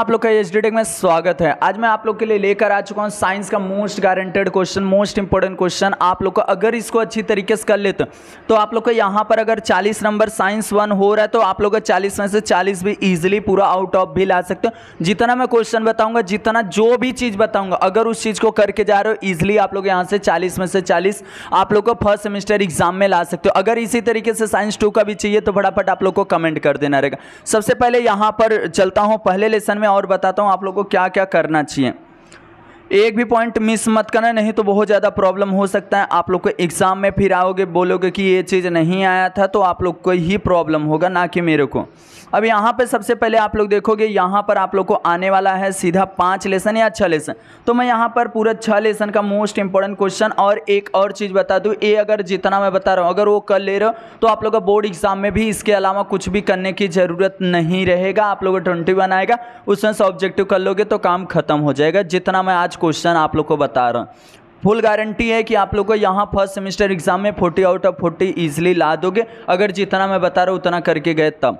आप लोग का एच डी में स्वागत है आज मैं आप लोग के लिए लेकर आ चुका हूँ साइंस का most guaranteed question most important question आप लोग को अगर इसको अच्छी तरीके से कर लेते तो आप लोग को यहाँ पर अगर 40 नंबर साइंस वन हो रहा है तो आप लोग का 40 में से 40 भी इजीली पूरा आउट ऑफ भी ला सकते हो जितना मैं क्वेश्चन बताऊँगा जितना जो भी चीज़ बताऊँगा अगर उस चीज़ को करके जा रहे हो ईजिली आप लोग यहाँ से चालीस में से चालीस आप लोग को फर्स्ट सेमेस्टर एग्जाम में ला सकते हो अगर इसी तरीके से साइंस टू का भी चाहिए तो फटाफट आप लोग को कमेंट कर देना रहेगा सबसे पहले यहाँ पर चलता हूँ पहले लेसन में और बताता हूँ आप लोग को क्या क्या करना चाहिए एक भी पॉइंट मिस मत करना नहीं तो बहुत ज़्यादा प्रॉब्लम हो सकता है आप लोग को एग्ज़ाम में फिर आओगे बोलोगे कि ये चीज़ नहीं आया था तो आप लोग को ही प्रॉब्लम होगा ना कि मेरे को अब यहाँ पे सबसे पहले आप लोग देखोगे यहाँ पर आप लोग को आने वाला है सीधा पाँच लेसन या छः लेसन तो मैं यहाँ पर पूरा छः लेसन का मोस्ट इंपॉर्टेंट क्वेश्चन और एक और चीज़ बता दूँ ये अगर जितना मैं बता रहा हूँ अगर वो कर ले रहे हो तो आप लोग का बोर्ड एग्ज़ाम में भी इसके अलावा कुछ भी करने की ज़रूरत नहीं रहेगा आप लोग ट्वेंटी वन आएगा उसमें सब्जेक्टिव कर लोगे तो काम खत्म हो जाएगा जितना मैं आज क्वेश्चन आप लोग को बता रहा हूँ फुल गारंटी है कि आप लोग को यहाँ फर्स्ट सेमेस्टर एग्जाम में forty out of forty easily ला दोगे अगर जितना मैं बता रहा हूँ उतना करके गए तब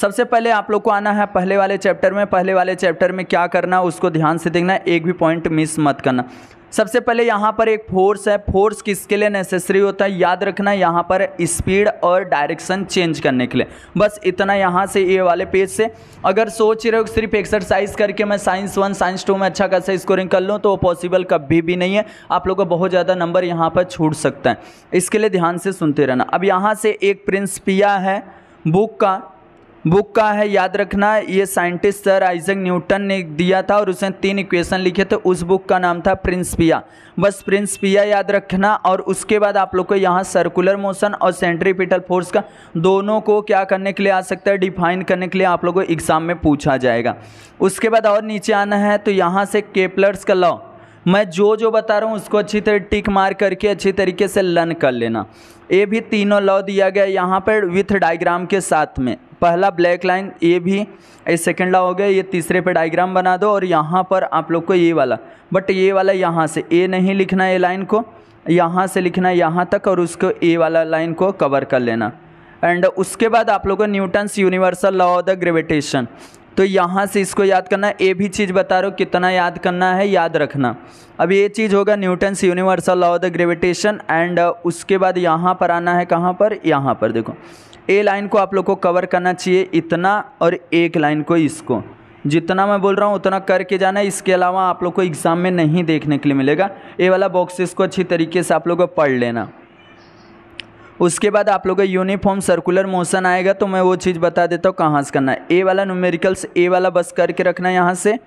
सबसे पहले आप लोग को आना है पहले वाले चैप्टर में पहले वाले चैप्टर में क्या करना उसको ध्यान से देखना एक भी पॉइंट मिस मत करना सबसे पहले यहाँ पर एक फोर्स है फोर्स किसके लिए नेसेसरी होता है याद रखना यहाँ पर स्पीड और डायरेक्शन चेंज करने के लिए बस इतना यहाँ से ये वाले पेज से अगर सोच रहे हो सिर्फ एक्सरसाइज करके मैं साइंस वन साइंस टू में अच्छा खासा स्कोरिंग कर लूँ तो वो पॉसिबल कभी भी नहीं है आप लोग को बहुत ज़्यादा नंबर यहाँ पर छूट सकता है इसके लिए ध्यान से सुनते रहना अब यहाँ से एक प्रिंसपिया है बुक का बुक का है याद रखना ये साइंटिस्ट सर आइजक न्यूटन ने दिया था और उसने तीन इक्वेशन लिखे थे उस बुक का नाम था प्रिंसपिया बस प्रिंसपिया याद रखना और उसके बाद आप लोग को यहाँ सर्कुलर मोशन और सेंट्रीपिटल फोर्स का दोनों को क्या करने के लिए आ सकता है डिफाइन करने के लिए आप लोग को एग्ज़ाम में पूछा जाएगा उसके बाद और नीचे आना है तो यहाँ से केपलर्स का लॉ मैं जो जो बता रहा हूँ उसको अच्छी तरह टिक मार करके अच्छी तरीके से लर्न कर लेना ये भी तीनों लॉ दिया गया यहाँ पर विथ डाइग्राम के साथ में पहला ब्लैक लाइन ये भी ये सेकेंड ला हो गया ये तीसरे पे डायग्राम बना दो और यहाँ पर आप लोग को ये वाला बट ये वाला यहाँ से ए नहीं लिखना है लाइन को यहाँ से लिखना है यहाँ तक और उसको ए वाला लाइन को कवर कर लेना एंड उसके बाद आप लोगों को Newton's universal law of the gravitation तो यहाँ से इसको याद करना ये भी चीज़ बता रहा हूँ कितना याद करना है याद रखना अब ये चीज़ होगा Newton's universal law of the gravitation and उसके बाद यहाँ पर आना है कहाँ पर यहाँ पर देखो ए लाइन को आप लोग को कवर करना चाहिए इतना और एक लाइन को इसको जितना मैं बोल रहा हूँ उतना करके जाना है इसके अलावा आप लोग को एग्ज़ाम में नहीं देखने के लिए मिलेगा ए वाला बॉक्सेस को अच्छी तरीके से आप लोग को पढ़ लेना उसके बाद आप लोग का यूनिफॉर्म सर्कुलर मोशन आएगा तो मैं वो चीज़ बता देता हूँ कहाँ से करना है ए वाला न्यूमेरिकल्स ए वाला बस करके रखना है यहाँ से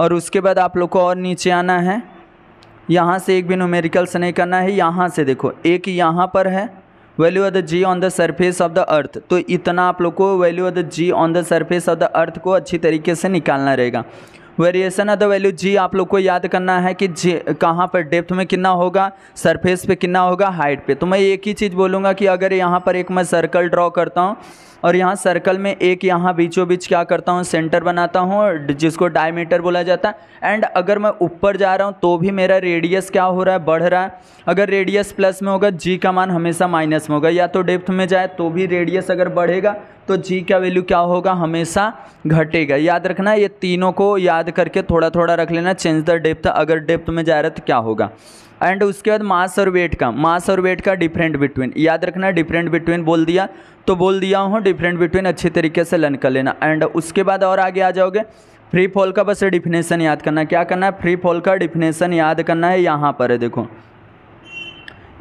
और उसके बाद आप लोग को और नीचे आना है यहाँ से एक भी न्यूमेरिकल्स नहीं करना है यहाँ से देखो एक यहाँ पर है value of the G on the surface of the earth तो इतना आप लोग को value of the G on the surface of the earth को अच्छी तरीके से निकालना रहेगा variation of the value G आप लोग को याद करना है कि जी कहाँ पर डेप्थ में कितना होगा सरफेस पे कितना होगा हाइट पे तो मैं एक ही चीज़ बोलूँगा कि अगर यहाँ पर एक मैं सर्कल ड्रॉ करता हूँ और यहाँ सर्कल में एक यहाँ बीचों बीच क्या करता हूँ सेंटर बनाता हूँ जिसको डायमीटर बोला जाता है एंड अगर मैं ऊपर जा रहा हूँ तो भी मेरा रेडियस क्या हो रहा है बढ़ रहा है अगर रेडियस प्लस में होगा जी का मान हमेशा माइनस में होगा या तो डेप्थ में जाए तो भी रेडियस अगर बढ़ेगा तो जी का वैल्यू क्या होगा हमेशा घटेगा याद रखना ये तीनों को याद करके थोड़ा थोड़ा रख लेना चेंज द डेप्थ अगर डेप्थ में जा रहा है तो क्या होगा एंड उसके बाद मास और वेट का मास और वेट का डिफरेंट बिटवीन याद रखना डिफरेंट बिटवीन बोल दिया तो बोल दिया हूँ डिफरेंट बिटवीन अच्छे तरीके से लर्न कर लेना एंड उसके बाद और आगे आ जाओगे फ्री फॉल का बस डिफिनेशन याद करना क्या करना है फ्री फॉल का डिफिनेशन याद करना है यहाँ पर है देखो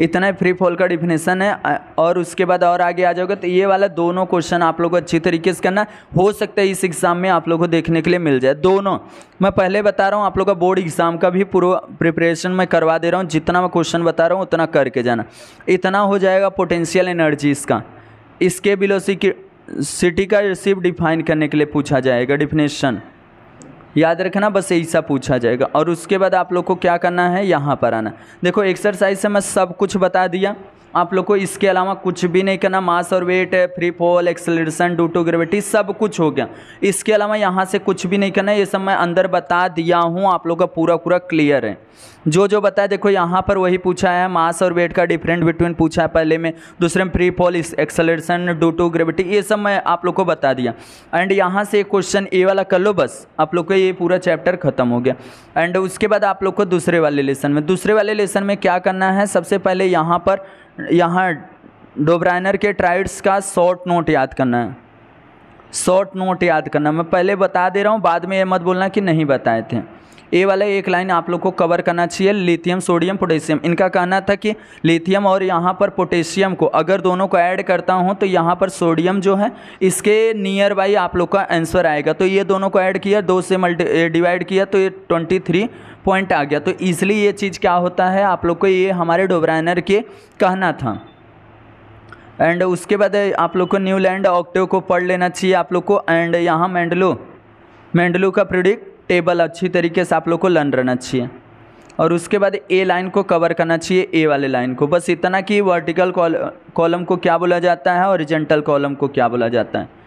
इतना ही फ्री फॉल का डिफिनेशन है और उसके बाद और आगे आ जाओगे तो ये वाला दोनों क्वेश्चन आप लोग को अच्छी तरीके से करना हो सकता है इस एग्ज़ाम में आप लोग को देखने के लिए मिल जाए दोनों मैं पहले बता रहा हूँ आप लोग का बोर्ड एग्ज़ाम का भी पूरा प्रिपरेशन मैं करवा दे रहा हूँ जितना मैं क्वेश्चन बता रहा हूँ उतना करके जाना इतना हो जाएगा पोटेंशियल एनर्जी इसका इसके बिलोसी सिटी का सिर्फ डिफाइन करने के लिए पूछा जाएगा डिफिनेशन याद रखना बस यही सा पूछा जाएगा और उसके बाद आप लोग को क्या करना है यहाँ पर आना देखो एक्सरसाइज से मैं सब कुछ बता दिया आप लोग को इसके अलावा कुछ भी नहीं करना मास और weight free fall acceleration due to gravity सब कुछ हो गया इसके अलावा यहाँ से कुछ भी नहीं करना ये सब मैं अंदर बता दिया हूँ आप लोग का पूरा पूरा क्लियर है जो जो बताया देखो यहाँ पर वही पूछा है मास और वेट का डिफरेंट बिटवीन पूछा है पहले में दूसरे में free fall acceleration due to gravity ये सब मैं आप लोग को बता दिया एंड यहाँ से क्वेश्चन ए वाला कर लो बस आप लोग का ये पूरा चैप्टर खत्म हो गया एंड उसके बाद आप लोग को दूसरे वाले लेसन में दूसरे वाले लेसन में क्या करना है सबसे पहले यहाँ पर यहाँ डोब्राइनर के ट्राइड्स का शॉर्ट नोट याद करना है शॉर्ट नोट याद करना मैं पहले बता दे रहा हूँ बाद में ये मत बोलना कि नहीं बताए थे ये वाला एक लाइन आप लोग को कवर करना चाहिए लिथियम सोडियम पोटेशियम इनका कहना था कि लिथियम और यहाँ पर पोटेशियम को अगर दोनों को ऐड करता हूँ तो यहाँ पर सोडियम जो है इसके नियर बाई आप लोग का आंसर आएगा तो ये दोनों को ऐड किया दो से मल्टी डिवाइड किया तो ये ट्वेंटी थ्री पॉइंट आ गया तो इसलिए ये चीज़ क्या होता है आप लोग को ये हमारे डोबराइनर के कहना था एंड उसके बाद आप लोग को न्यू लैंड ऑक्टो को पढ़ लेना चाहिए आप लोग को एंड यहाँ मैंडलो मैंडलो का प्रोडिक्ट टेबल अच्छी तरीके से आप लोग को लर्न रहना चाहिए और उसके बाद ए लाइन को कवर करना चाहिए ए वाले लाइन को बस इतना कि वर्टिकल कॉलम को क्या बोला जाता है औरिजेंटल कॉलम को क्या बोला जाता है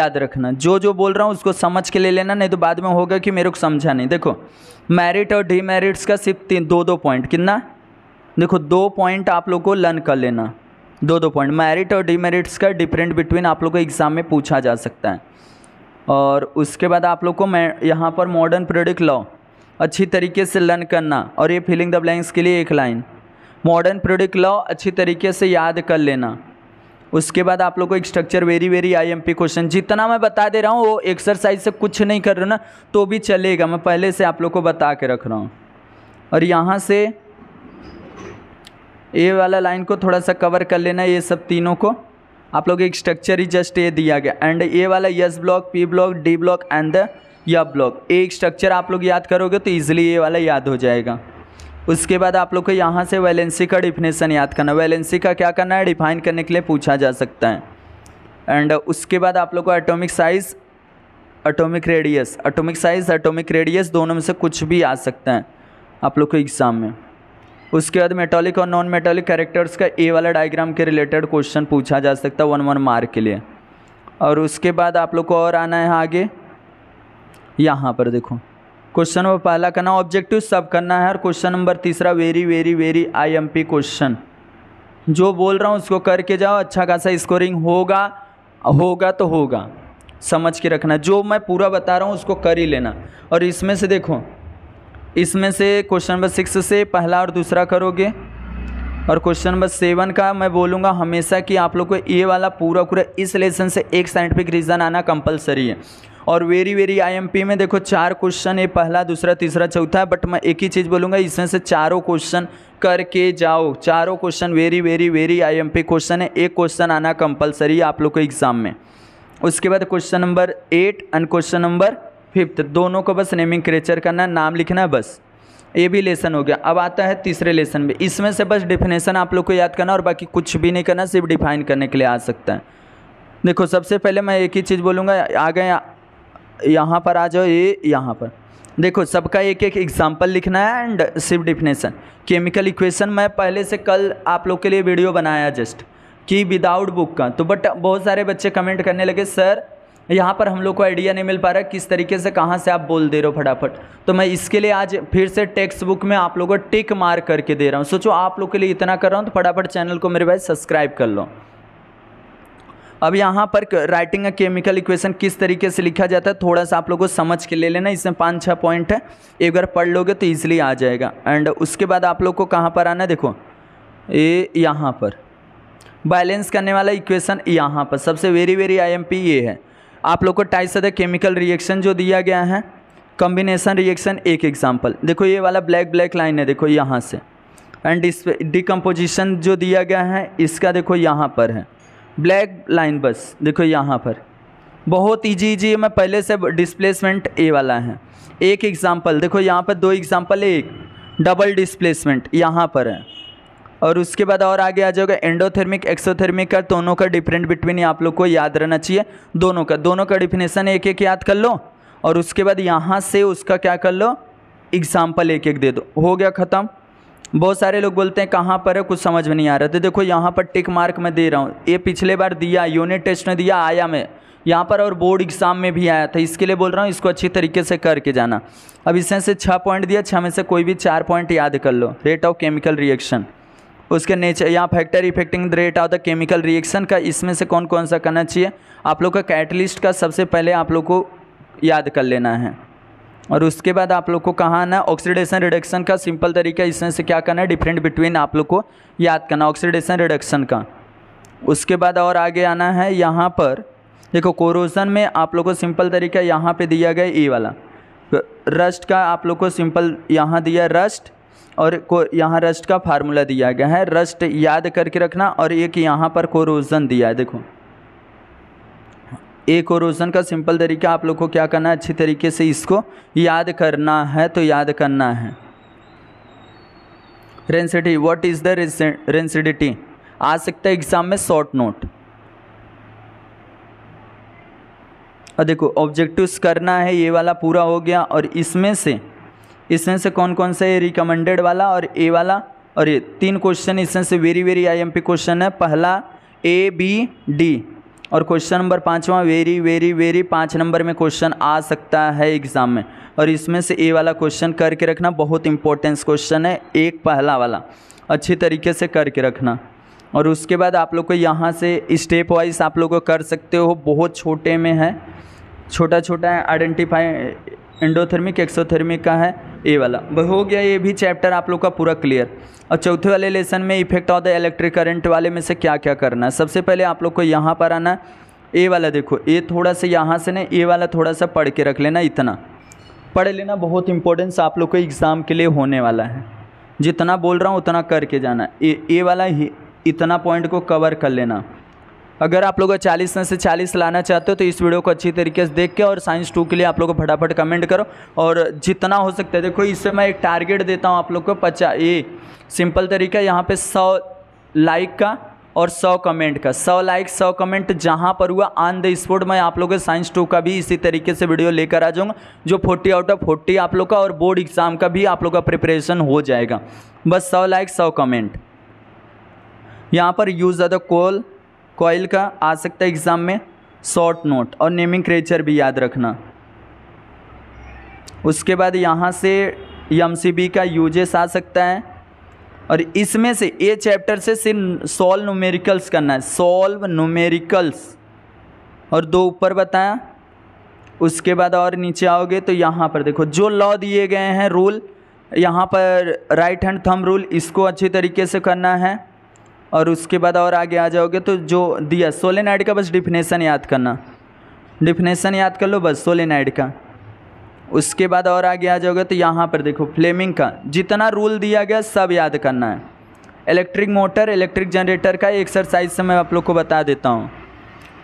याद रखना जो जो बोल रहा हूँ उसको समझ के ले लेना नहीं तो बाद में होगा कि मेरे को समझा नहीं देखो मेरिट और डीमेरिट्स का सिर्फ तीन दो दो पॉइंट कितना देखो दो पॉइंट आप लोग को लर्न कर लेना दो दो पॉइंट मेरिट और डीमेरिट्स का डिफरेंट बिटवीन आप लोग को एग्ज़ाम में पूछा जा सकता है और उसके बाद आप लोग को मैं यहाँ पर मॉडर्न प्रोडक्ट लॉ अच्छी तरीके से लर्न करना और ये फिलिंग द ब्लैंक्स के लिए एक लाइन मॉडर्न प्रोडिक्ट लॉ अच्छी तरीके से याद कर लेना उसके बाद आप लोग को एक structure very very IMP question जितना मैं बता दे रहा हूँ वो एक्सरसाइज से कुछ नहीं कर रहा ना तो भी चलेगा मैं पहले से आप लोग को बता के रख रहा हूँ और यहाँ से ए वाला लाइन को थोड़ा सा कवर कर लेना ये सब तीनों को आप लोग एक स्ट्रक्चर ही जस्ट ये दिया गया एंड ए वाला S block P block D block and the या ब्लॉक एक स्ट्रक्चर आप लोग याद करोगे तो ईजिली ये वाला याद हो जाएगा उसके बाद आप लोग को यहाँ से वैलेंसी का डिफिनेशन याद करना वैलेंसी का क्या करना है डिफाइन करने के लिए पूछा जा सकता है एंड उसके बाद आप लोग को atomic size atomic radius atomic size atomic radius दोनों में से कुछ भी आ सकता है आप लोग को एग्ज़ाम में उसके बाद मेटोलिक और नॉन मेटोलिक कैरेक्टर्स का ए वाला डायग्राम के रिलेटेड क्वेश्चन पूछा जा सकता है वन वन मार्क के लिए और उसके बाद आप लोग को और आना है आगे यहाँ पर देखो क्वेश्चन नंबर पहला करना ऑब्जेक्टिव सब करना है और क्वेश्चन नंबर तीसरा very very very IMP question जो बोल रहा हूँ उसको करके जाओ अच्छा खासा स्कोरिंग होगा होगा तो होगा समझ के रखना जो मैं पूरा बता रहा हूँ उसको कर ही लेना और इसमें से देखो इसमें से क्वेश्चन नंबर सिक्स से पहला और दूसरा करोगे और क्वेश्चन नंबर सेवन का मैं बोलूँगा हमेशा कि आप लोग को ये वाला पूरा पूरा इस लेसन से एक साइंटिफिक रीज़न आना कंपलसरी है और वेरी वेरी आईएमपी में देखो चार क्वेश्चन ये पहला दूसरा तीसरा चौथा है बट मैं एक ही चीज़ बोलूँगा इसमें से चारों क्वेश्चन करके जाओ चारों question very very very IMP question है एक क्वेश्चन आना कंपलसरी आप लोग को एग्ज़ाम में उसके बाद question number eight and question number fifth दोनों को बस नेमिंग क्रेचर करना नाम लिखना बस ये भी लेसन हो गया अब आता है तीसरे लेसन में इसमें से बस डिफिनेशन आप लोग को याद करना और बाकी कुछ भी नहीं करना सिर्फ डिफाइन करने के लिए आ सकता है देखो सबसे पहले मैं एक ही चीज़ बोलूँगा आ गए यहाँ पर आ जाओ ये यहाँ पर देखो सबका एक एक एग्जाम्पल लिखना है एंड सिर्फ डिफिनेशन केमिकल इक्वेशन मैं पहले से कल आप लोग के लिए वीडियो बनाया जस्ट कि विदाउट बुक का तो बट बहुत सारे बच्चे कमेंट करने लगे सर यहाँ पर हम लोग को आइडिया नहीं मिल पा रहा किस तरीके से कहाँ से आप बोल दे रहे हो फटाफट तो मैं इसके लिए आज फिर से टेक्स्ट बुक में आप लोगों को टिक मार करके दे रहा हूँ सोचो आप लोग के लिए इतना कर रहा हूँ तो फटाफट चैनल को मेरे भाई सब्सक्राइब कर लो अब यहाँ पर राइटिंग अ केमिकल इक्वेशन किस तरीके से लिखा जाता है थोड़ा सा आप लोगों को समझ के ले लेना इसमें पाँच छः पॉइंट है एक बार पढ़ लोगे तो ईजिली आ जाएगा एंड उसके बाद आप लोग को कहाँ पर आना है देखो ये यहाँ पर बैलेंस करने वाला इक्वेशन यहाँ पर सबसे वेरी वेरी पी ये है आप लोग को टाइप सदर केमिकल रिएक्शन जो दिया गया है कॉम्बिनेशन रिएक्शन एक एग्जाम्पल देखो ये वाला ब्लैक ब्लैक लाइन है देखो यहाँ से एंड इस डिकम्पोजिशन जो दिया गया है इसका देखो यहाँ पर है ब्लैक लाइन बस देखो यहाँ पर बहुत इजी इजी मैं पहले से डिस्प्लेसमेंट ए वाला है एक एग्ज़ाम्पल देखो यहाँ पर दो एग्ज़ाम्पल एक डबल डिस्प्लेसमेंट यहाँ पर है और उसके बाद और आगे आ जाओगे एंडोथर्मिक एक्सोथर्मिक का दोनों का डिफरेंट बिटवीन आप लोग को याद रहना चाहिए दोनों का दोनों का डिफिनेशन एक एक याद कर लो और उसके बाद यहाँ से उसका क्या कर लो एग्ज़ाम्पल एक एक दे दो हो गया ख़त्म बहुत सारे लोग बोलते हैं कहाँ पर है कुछ समझ में नहीं आ रहा तो देखो यहाँ पर टिक मार्क मैं दे रहा हूँ ये पिछले बार दिया यूनिट टेस्ट में दिया आया मैं यहाँ पर और बोर्ड एग्ज़ाम में भी आया था इसके लिए बोल रहा हूँ इसको अच्छी तरीके से करके जाना अब इसमें से छः पॉइंट दिया छः में से कोई भी चार पॉइंट याद कर लो रेट ऑफ केमिकल रिएक्शन उसके नेचर यहाँ factor affecting the rate of the chemical reaction का इसमें से कौन कौन सा करना चाहिए आप लोग का कैटलिस्ट का सबसे पहले आप लोग को याद कर लेना है और उसके बाद आप लोग को कहाँ आना ऑक्सीडेशन रिडक्शन का सिंपल तरीका इसमें से क्या करना है डिफरेंट बिटवीन आप लोग को याद करना ऑक्सीडेशन रिडक्शन का उसके बाद और आगे आना है यहाँ पर देखो कोरोजन में आप लोग को सिंपल तरीका यहाँ पे दिया गया ई वाला रस्ट का आप लोग को सिंपल यहाँ दिया रस्ट और को यहाँ रस्ट का फार्मूला दिया गया है रस्ट याद करके रखना और एक यहाँ पर कोरोजन दिया है देखो ए कोरोजन का सिंपल तरीका आप लोग को क्या करना है अच्छी तरीके से इसको याद करना है तो याद करना है rancidity what is the rancidity आ सकता है एग्जाम में शॉर्ट नोट और देखो ऑब्जेक्टिव्स करना है ये वाला पूरा हो गया और इसमें से इसमें से कौन कौन सा ये रिकमेंडेड वाला और ए वाला और ये तीन क्वेश्चन इसमें से वेरी वेरी आईएमपी क्वेश्चन है पहला ए बी डी और क्वेश्चन नंबर पाँचवा वेरी वेरी वेरी पाँच नंबर में क्वेश्चन आ सकता है एग्ज़ाम में और इसमें से ए वाला क्वेश्चन करके रखना बहुत इंपॉर्टेंस क्वेश्चन है एक पहला वाला अच्छी तरीके से करके रखना और उसके बाद आप लोग को यहाँ से स्टेप वाइज आप लोग को कर सकते हो बहुत छोटे में है छोटा छोटा है आइडेंटिफाई एंडोथर्मिक एक्सोथर्मिक का है ये वाला हो गया ये भी चैप्टर आप लोग का पूरा क्लियर और चौथे वाले लेसन में effect of the electric current वाले में से क्या क्या करना है सबसे पहले आप लोग को यहाँ पर आना ए वाला देखो ए थोड़ा सा यहाँ से ना ए वाला थोड़ा सा पढ़ के रख लेना इतना पढ़ लेना बहुत इंपॉर्टेंस आप लोग को एग्ज़ाम के लिए होने वाला है जितना बोल रहा हूँ उतना करके जाना ए ए वाला ही इतना पॉइंट को कवर कर लेना अगर आप लोग चालीस में से चालीस लाना चाहते हो तो इस वीडियो को अच्छी तरीके से देख के और साइंस टू के लिए आप लोग को फटाफट कमेंट करो और जितना हो सकता है देखो इससे मैं एक टारगेट देता हूँ आप लोग को पचास ये सिंपल तरीका यहाँ पर सौ लाइक का और 100 कमेंट का 100 लाइक 100 कमेंट जहाँ पर हुआ ऑन द स्पॉट मैं आप लोगों के साइंस टू का भी इसी तरीके से वीडियो लेकर आ जाऊँगा जो 40 आउट ऑफ 40 आप लोग का और बोर्ड एग्ज़ाम का भी आप लोग का प्रिपरेशन हो जाएगा बस 100 लाइक 100 कमेंट यहाँ पर यूज़ अ द कॉइल का आ सकता है एग्ज़ाम में शॉर्ट नोट और नेमिंग क्रेचर भी याद रखना उसके बाद यहाँ से एम का यूजेस आ सकता है और इसमें से ये चैप्टर से सिर्फ सॉल्व नूमेरिकल्स करना है सॉल्व नूमेरिकल्स और दो ऊपर बताया उसके बाद और नीचे आओगे तो यहाँ पर देखो जो लॉ दिए गए हैं रूल यहाँ पर राइट हैंड थंब रूल इसको अच्छी तरीके से करना है और उसके बाद और आगे आ जाओगे तो जो दिया सोलेनाइड का बस डिफिनेशन याद करना डिफिनेशन याद कर लो बस सोलेनाइड का उसके बाद और आगे आ जाओगे तो यहाँ पर देखो फ्लेमिंग का जितना रूल दिया गया सब याद करना है इलेक्ट्रिक मोटर इलेक्ट्रिक जनरेटर का एक्सरसाइज से मैं आप लोग को बता देता हूँ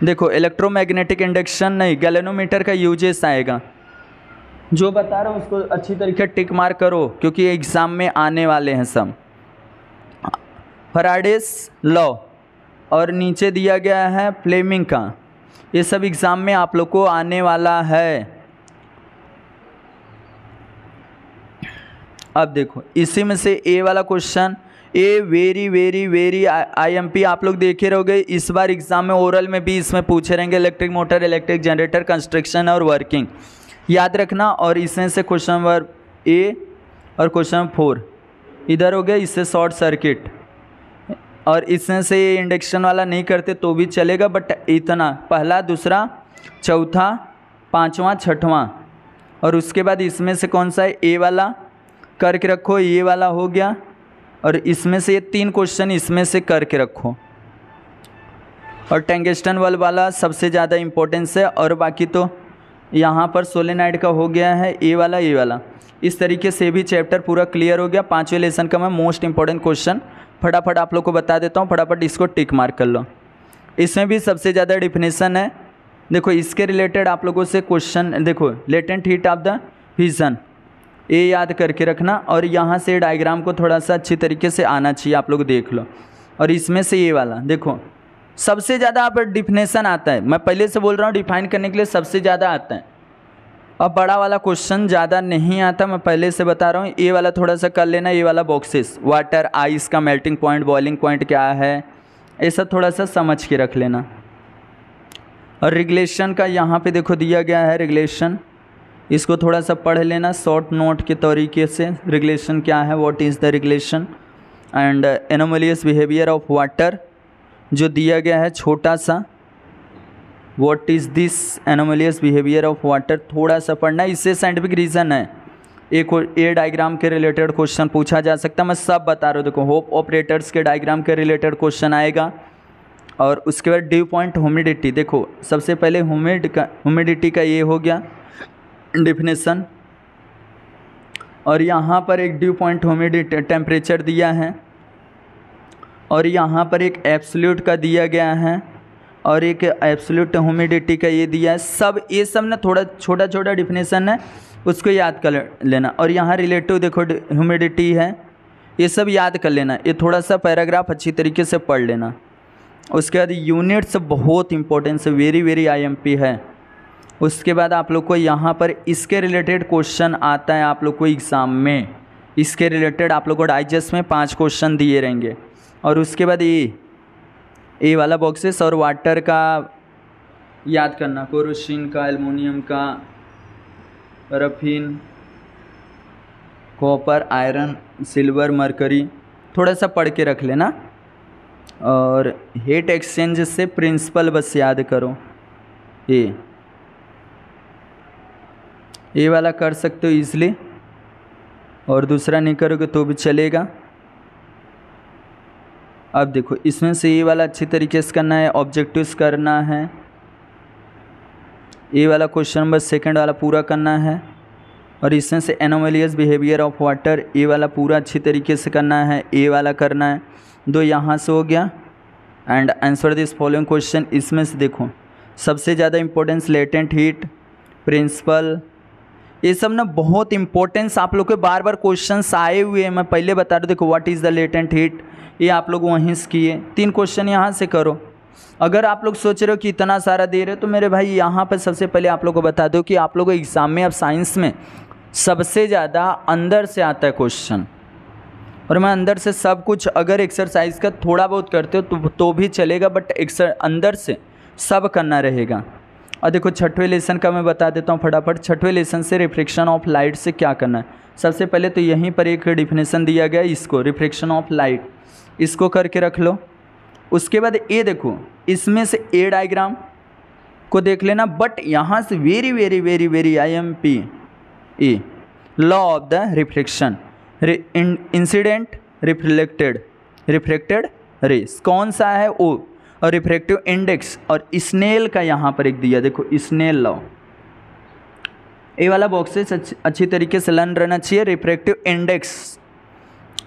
देखो इलेक्ट्रोमैग्नेटिक इंडक्शन नहीं गैलेनोमीटर का यूजेस आएगा जो बता रहा हूँ उसको अच्छी तरीके टिक मार करो क्योंकि एग्ज़ाम में आने वाले हैं सब फराडेस लॉ और नीचे दिया गया है फ्लेमिंग का ये सब एग्ज़ाम में आप लोग को आने वाला है अब देखो इसी में से ए वाला question A very very very IMP आप लोग देखे रहोगे इस बार एग्ज़ाम में ओरल में भी इसमें पूछे रहेंगे electric motor electric generator construction और वर्किंग याद रखना और इसमें से क्वेश्चन नंबर ए और क्वेश्चन फोर इधर हो गया इससे शॉर्ट सर्किट और इसमें से ये इंडक्शन वाला नहीं करते तो भी चलेगा बट इतना पहला दूसरा चौथा पाँचवा छठवां और उसके बाद इसमें से कौन सा है ए वाला करके रखो ये वाला हो गया और इसमें से ये तीन क्वेश्चन इसमें से करके रखो और टेंगेस्टन वल वाला सबसे ज़्यादा इम्पोर्टेंस है और बाकी तो यहाँ पर सोलेनाइड का हो गया है ए वाला ए वाला इस तरीके से भी चैप्टर पूरा क्लियर हो गया पाँचवें लेसन का मैं मोस्ट इम्पोर्टेंट क्वेश्चन फटाफट आप लोग को बता देता हूँ फटाफट इसको टिक मार्क कर लो इसमें भी सबसे ज़्यादा डिफिनेशन है देखो इसके रिलेटेड आप लोगों से क्वेश्चन देखो latent heat of the fusion ये याद करके रखना और यहाँ से डायग्राम को थोड़ा सा अच्छी तरीके से आना चाहिए आप लोग देख लो और इसमें से ये वाला देखो सबसे ज़्यादा आप डिफिनेशन आता है मैं पहले से बोल रहा हूँ डिफाइन करने के लिए सबसे ज़्यादा आता है अब बड़ा वाला क्वेश्चन ज़्यादा नहीं आता मैं पहले से बता रहा हूँ ये वाला थोड़ा सा कर लेना ये वाला बॉक्सेस वाटर आइस का मेल्टिंग पॉइंट बॉइलिंग पॉइंट क्या है ये सब थोड़ा सा समझ के रख लेना और रेगुलेशन का यहाँ पे देखो दिया गया है रेगुलेशन इसको थोड़ा सा पढ़ लेना शॉर्ट नोट के तरीके से रेगुलेशन क्या है what is the regulation and anomalous behaviour of water जो दिया गया है छोटा सा what is this anomalous behaviour of water थोड़ा सा पढ़ना इससे साइंटिफिक रीज़न है एक ए डायग्राम के रिलेटेड क्वेश्चन पूछा जा सकता है मैं सब बता रहा हूँ देखो होप ऑपरेटर्स के डायग्राम के रिलेटेड क्वेश्चन आएगा और उसके बाद ड्यू पॉइंट ह्यूमिडिटी देखो सबसे पहले ह्यूमिड का ह्यूमिडिटी का ये हो गया डिफिनेशन और यहाँ पर एक ड्यू पॉइंट ह्यूमिडिटी टेम्परेचर दिया है और यहाँ पर एक एब्सोल्यूट का दिया गया है और एक एब्सोल्यूट ह्यूमिडिटी का ये दिया है सब ये सब ना थोड़ा छोटा छोटा डिफिनेशन है उसको याद कर लेना और यहाँ रिलेटिव देखो ह्यूमिडिटी है ये सब याद कर लेना ये थोड़ा सा पैराग्राफ अच्छी तरीके से पढ़ लेना उसके बाद यूनिट्स बहुत इंपॉर्टेंस है वेरी वेरी आई है उसके बाद आप लोग को यहाँ पर इसके रिलेटेड क्वेश्चन आता है आप लोग को एग्ज़ाम में इसके रिलेटेड आप लोग को डाइजेस्ट में पांच क्वेश्चन दिए रहेंगे और उसके बाद ये ये वाला बॉक्सेस और वाटर का याद करना कोरोसिन का एलमोनियम का रफिन कॉपर आयरन सिल्वर मरकरी थोड़ा सा पढ़ के रख लेना और हेट एक्सचेंज से प्रिंसिपल बस याद करो ये ये वाला कर सकते हो इजली और दूसरा नहीं करोगे तो भी चलेगा अब देखो इसमें से ये वाला अच्छी तरीके से करना है ऑब्जेक्टिव्स करना है ये वाला क्वेश्चन नंबर सेकेंड वाला पूरा करना है और इसमें से एनोमेलियस बिहेवियर ऑफ वाटर ए वाला पूरा अच्छी तरीके से करना है ए वाला करना है दो यहाँ से हो गया and answer this following question इसमें से देखो सबसे ज़्यादा इम्पोर्टेंस लेटेंट हीट प्रिंसिपल ये सब ना बहुत इंपॉर्टेंस आप लोग के बार बार क्वेश्चन आए हुए हैं मैं पहले बता रहा देखो what is the latent heat ये आप लोग वहीं से किए तीन क्वेश्चन यहाँ से करो अगर आप लोग सोच रहे हो कि इतना सारा दे रहे हो तो मेरे भाई यहाँ पर सबसे पहले आप लोग को बता दो कि आप लोग एग्ज़ाम में अब साइंस में सबसे ज़्यादा अंदर से आता है क्वेश्चन और मैं अंदर से सब कुछ अगर एक्सरसाइज का थोड़ा बहुत करते हो तो, तो भी चलेगा बट एक्सर अंदर से सब करना रहेगा और देखो छठवें लेसन का मैं बता देता हूँ फटाफट छठवें लेसन से रिफ्लेक्शन ऑफ लाइट से क्या करना है सबसे पहले तो यहीं पर एक डिफिनेशन दिया गया इसको रिफ्लेक्शन ऑफ लाइट इसको करके रख लो उसके बाद ए देखो इसमें से ए डायग्राम को देख लेना बट यहाँ से very very very very I M P ई law of the reflection incident reflected reflected rays कौन सा है ओ और रिफ्रैक्टिव इंडेक्स और स्नेल का यहाँ पर एक दिया देखो स्नेल लॉ ये वाला बॉक्सेस अच्छी, तरीके से लर्न रहना चाहिए रिफ्रैक्टिव इंडेक्स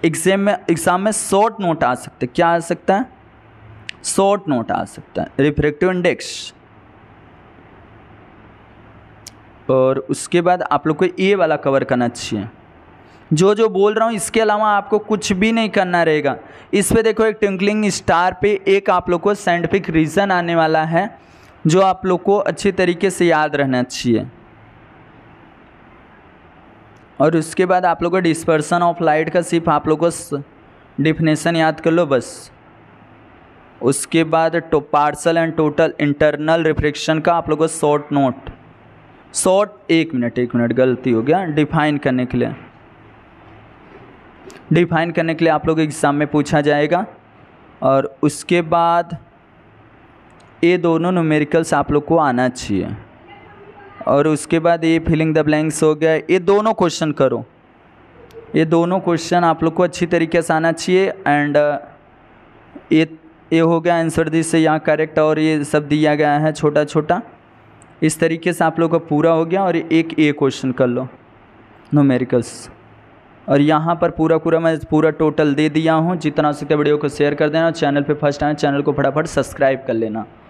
एग्जाम में एग्ज़ाम में शॉर्ट नोट आ सकते क्या आ सकता है शॉर्ट नोट आ सकता है रिफ्रैक्टिव इंडेक्स और उसके बाद आप लोग को ये वाला कवर करना चाहिए जो जो बोल रहा हूँ इसके अलावा आपको कुछ भी नहीं करना रहेगा इस पर देखो एक ट्विंकलिंग स्टार पे एक आप लोग को साइंटिफिक रीज़न आने वाला है जो आप लोग को अच्छे तरीके से याद रहना चाहिए और उसके बाद आप लोग को डिस्पर्सन ऑफ लाइट का सिर्फ आप लोग को डिफिनेशन याद कर लो बस उसके बाद टो पार्सल एंड टोटल इंटरनल रिफ्लेक्शन का आप लोग को शॉर्ट नोट शॉर्ट एक मिनट एक मिनट गलती हो गया डिफाइन करने के लिए डिफाइन करने के लिए आप लोग एग्ज़ाम में पूछा जाएगा और उसके बाद ये दोनों नोमेरिकल्स आप लोग को आना चाहिए और उसके बाद ये फिलिंग द ब्लैंक्स हो गया ये दोनों क्वेश्चन करो ये दोनों क्वेश्चन आप लोग को अच्छी तरीके से आना चाहिए एंड ये ये हो गया आंसर से यहाँ करेक्ट और ये सब दिया गया है छोटा छोटा इस तरीके से आप लोग का पूरा हो गया और एक ए क्वेश्चन कर लो नोमेरिकल्स और यहाँ पर पूरा पूरा मैं पूरा टोटल दे दिया हूँ जितना हो वीडियो को शेयर कर देना चैनल पे फर्स्ट आए चैनल को फटाफट सब्सक्राइब कर लेना